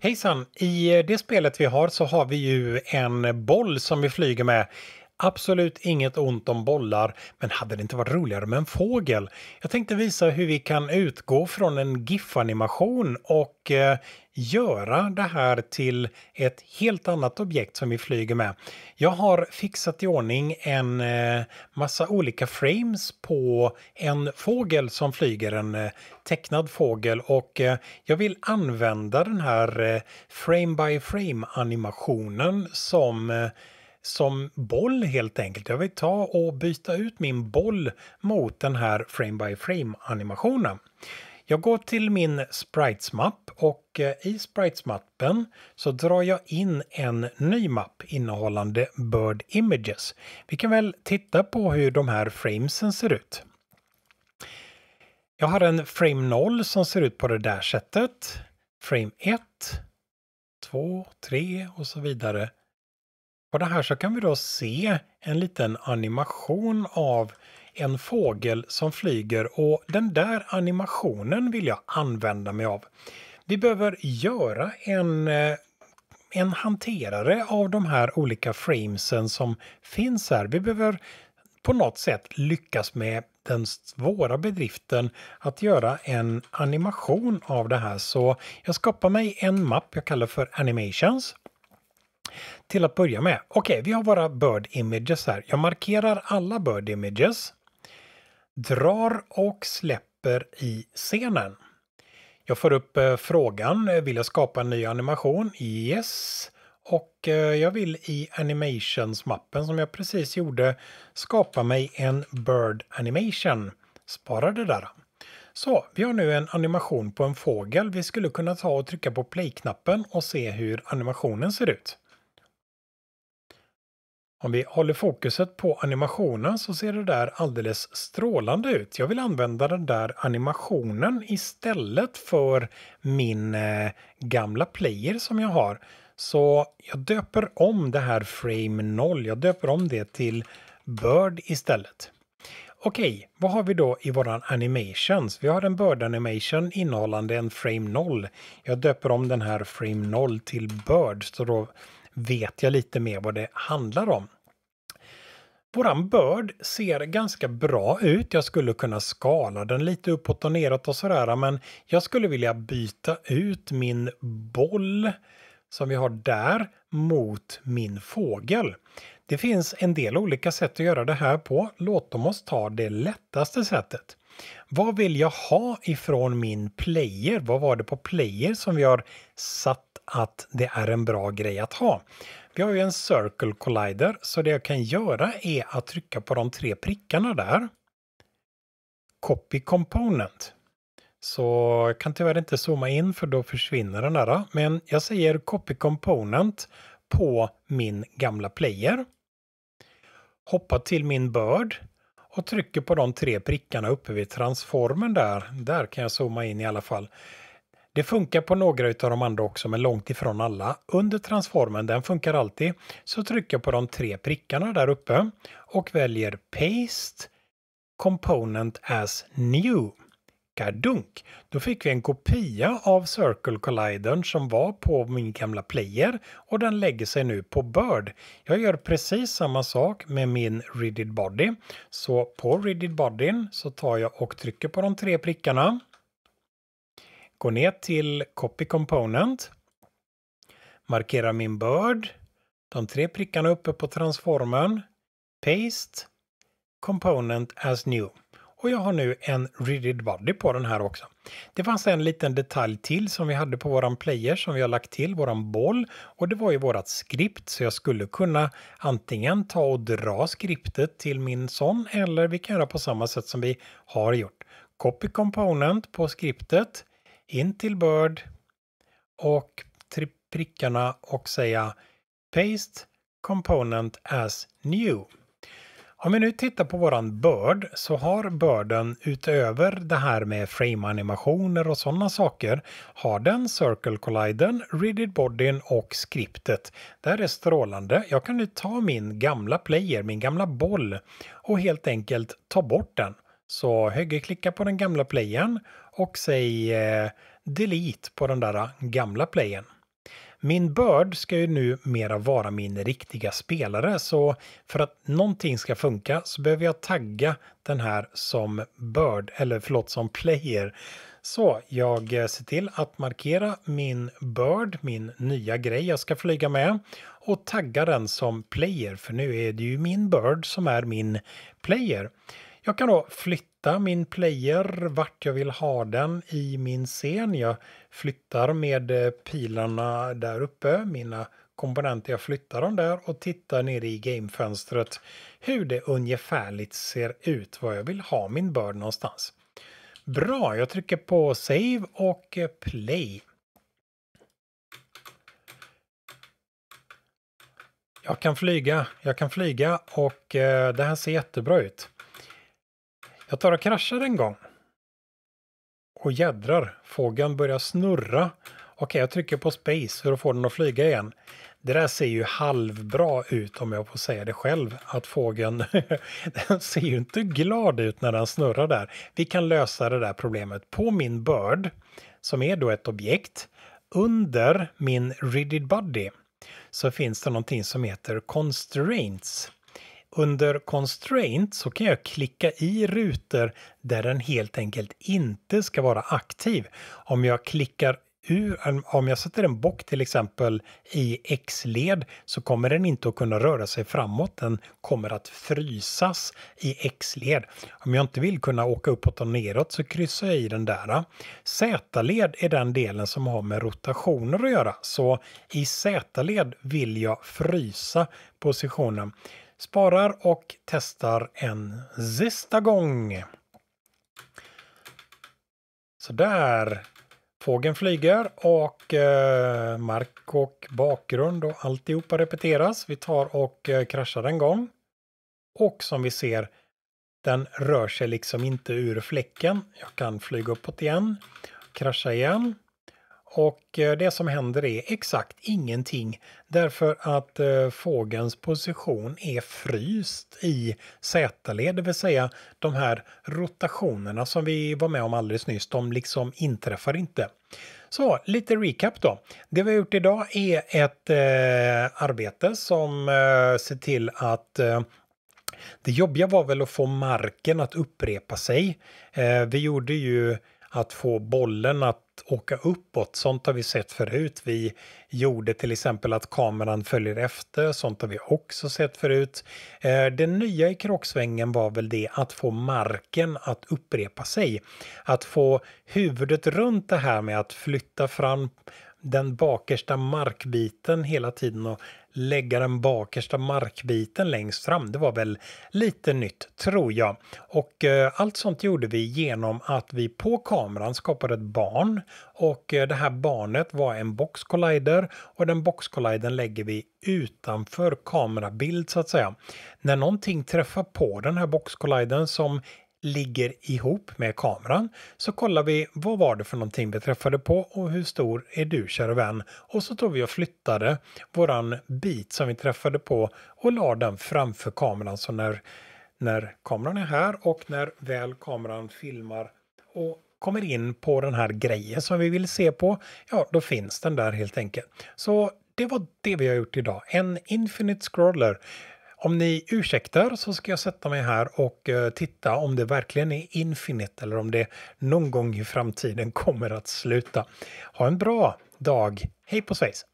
Hejsan! I eh, det spelet vi har så har vi ju en boll som vi flyger med Absolut inget ont om bollar, men hade det inte varit roligare med en fågel? Jag tänkte visa hur vi kan utgå från en GIF-animation och eh, göra det här till ett helt annat objekt som vi flyger med. Jag har fixat i ordning en eh, massa olika frames på en fågel som flyger, en eh, tecknad fågel och eh, jag vill använda den här eh, frame by frame animationen som eh, som boll helt enkelt. Jag vill ta och byta ut min boll mot den här frame by frame animationen. Jag går till min Sprites-mapp och eh, i Sprites-mappen så drar jag in en ny mapp innehållande Bird Images. Vi kan väl titta på hur de här framesen ser ut. Jag har en frame 0 som ser ut på det där sättet. Frame 1, 2, 3 och så vidare på det här så kan vi då se en liten animation av en fågel som flyger och den där animationen vill jag använda mig av. Vi behöver göra en, eh, en hanterare av de här olika framesen som finns här. Vi behöver på något sätt lyckas med den svåra bedriften att göra en animation av det här. Så jag skapar mig en mapp jag kallar för Animations. Till att börja med, okej, okay, vi har våra bird images här. Jag markerar alla bird images, drar och släpper i scenen. Jag får upp eh, frågan, eh, vill jag skapa en ny animation? Yes. Och eh, jag vill i animations-mappen som jag precis gjorde skapa mig en bird animation. Spara det där. Så, vi har nu en animation på en fågel. Vi skulle kunna ta och trycka på play-knappen och se hur animationen ser ut. Om vi håller fokuset på animationen så ser det där alldeles strålande ut. Jag vill använda den där animationen istället för min eh, gamla player som jag har. Så jag döper om det här Frame 0. Jag döper om det till Bird istället. Okej, vad har vi då i våran animations? Vi har en bird animation innehållande en frame 0. Jag döper om den här frame 0 till bird så då vet jag lite mer vad det handlar om. Våran börd ser ganska bra ut. Jag skulle kunna skala den lite uppåt och neråt och sådär men jag skulle vilja byta ut min boll som vi har där mot min fågel. Det finns en del olika sätt att göra det här på. Låt oss ta det lättaste sättet. Vad vill jag ha ifrån min player? Vad var det på player som vi har satt att det är en bra grej att ha. Vi har ju en Circle Collider, så det jag kan göra är att trycka på de tre prickarna där. Copy Component. Så jag kan tyvärr inte zooma in för då försvinner den där. Men jag säger Copy Component på min gamla player. Hoppar till min Bird och trycker på de tre prickarna uppe vid transformen där. Där kan jag zooma in i alla fall. Det funkar på några av de andra också, men långt ifrån alla. Under transformen, den funkar alltid, så trycker jag på de tre prickarna där uppe och väljer Paste Component as New. Kadunk! Då fick vi en kopia av Circle Collidern som var på min gamla player och den lägger sig nu på Bird. Jag gör precis samma sak med min Rigid Body. Så på Rigid Bodyn så tar jag och trycker på de tre prickarna Gå ner till Copy Component. Markera min börd. De tre prickarna uppe på transformern. Paste. Component as new. Och jag har nu en rigid body på den här också. Det fanns en liten detalj till som vi hade på våran player som vi har lagt till, våran boll. Och det var ju vårat skript så jag skulle kunna antingen ta och dra skriptet till min sån eller vi kan göra på samma sätt som vi har gjort. Copy component på skriptet in till Bird och prickarna och säga Paste component as new. Om vi nu tittar på våran Bird så har Birden utöver det här med frame-animationer och sådana saker har den Circle Colliden, Rigid Bodyn och skriptet. Det här är strålande. Jag kan nu ta min gamla player, min gamla boll och helt enkelt ta bort den. Så högerklicka på den gamla playern och säg eh, delete på den där eh, gamla playern. Min Bird ska ju numera vara min riktiga spelare så för att någonting ska funka så behöver jag tagga den här som Bird, eller förlåt som Player. Så jag eh, ser till att markera min Bird, min nya grej jag ska flyga med och tagga den som Player för nu är det ju min Bird som är min Player. Jag kan då flytta min player vart jag vill ha den i min scen. Jag flyttar med eh, pilarna där uppe, mina komponenter, jag flyttar dem där och tittar ner i gamefönstret hur det ungefärligt ser ut, var jag vill ha min bird någonstans. Bra, jag trycker på save och eh, play. Jag kan flyga, jag kan flyga och eh, det här ser jättebra ut. Jag tar och kraschar en gång. Och jädrar, fågeln börjar snurra. Okej, jag trycker på space för att få den att flyga igen. Det där ser ju halvbra ut om jag får säga det själv. Att fågeln, den ser ju inte glad ut när den snurrar där. Vi kan lösa det där problemet på min bird, som är då ett objekt, under min rigid body så finns det någonting som heter constraints. Under Constraint så kan jag klicka i rutor där den helt enkelt inte ska vara aktiv. Om jag klickar ur, om jag sätter en bock till exempel i X-led så kommer den inte att kunna röra sig framåt. Den kommer att frysas i X-led. Om jag inte vill kunna åka uppåt och neråt så kryssar jag i den där. Z-led är den delen som har med rotationer att göra, så i Z-led vill jag frysa positionen sparar och testar en sista gång. Så där. Fågeln flyger och eh, mark och bakgrund och alltihopa repeteras. Vi tar och eh, kraschar en gång. Och som vi ser, den rör sig liksom inte ur fläcken. Jag kan flyga uppåt igen, krascha igen. Och eh, det som händer är exakt ingenting därför att eh, fågelns position är fryst i Z-led, det vill säga de här rotationerna som vi var med om alldeles nyss, de liksom inträffar inte. Så lite recap då. Det vi har gjort idag är ett eh, arbete som eh, ser till att eh, det jobbiga var väl att få marken att upprepa sig. Eh, vi gjorde ju att få bollen att åka uppåt. Sånt har vi sett förut. Vi gjorde till exempel att kameran följer efter. Sånt har vi också sett förut. Eh, det nya i krocksvängen var väl det att få marken att upprepa sig. Att få huvudet runt det här med att flytta fram den bakersta markbiten hela tiden och lägga den bakersta markbiten längst fram. Det var väl lite nytt, tror jag. Och eh, allt sånt gjorde vi genom att vi på kameran skapade ett barn och eh, det här barnet var en box collider och den box collidern lägger vi utanför kamerabild så att säga. När någonting träffar på den här box collidern som ligger ihop med kameran så kollar vi vad var det för någonting vi träffade på och hur stor är du kära vän? Och så tog vi och flyttade våran bit som vi träffade på och la den framför kameran så när, när kameran är här och när väl kameran filmar och kommer in på den här grejen som vi vill se på, ja då finns den där helt enkelt. Så det var det vi har gjort idag. En Infinite Scroller. Om ni ursäktar så ska jag sätta mig här och eh, titta om det verkligen är Infinite eller om det någon gång i framtiden kommer att sluta. Ha en bra dag! Hej på svejs!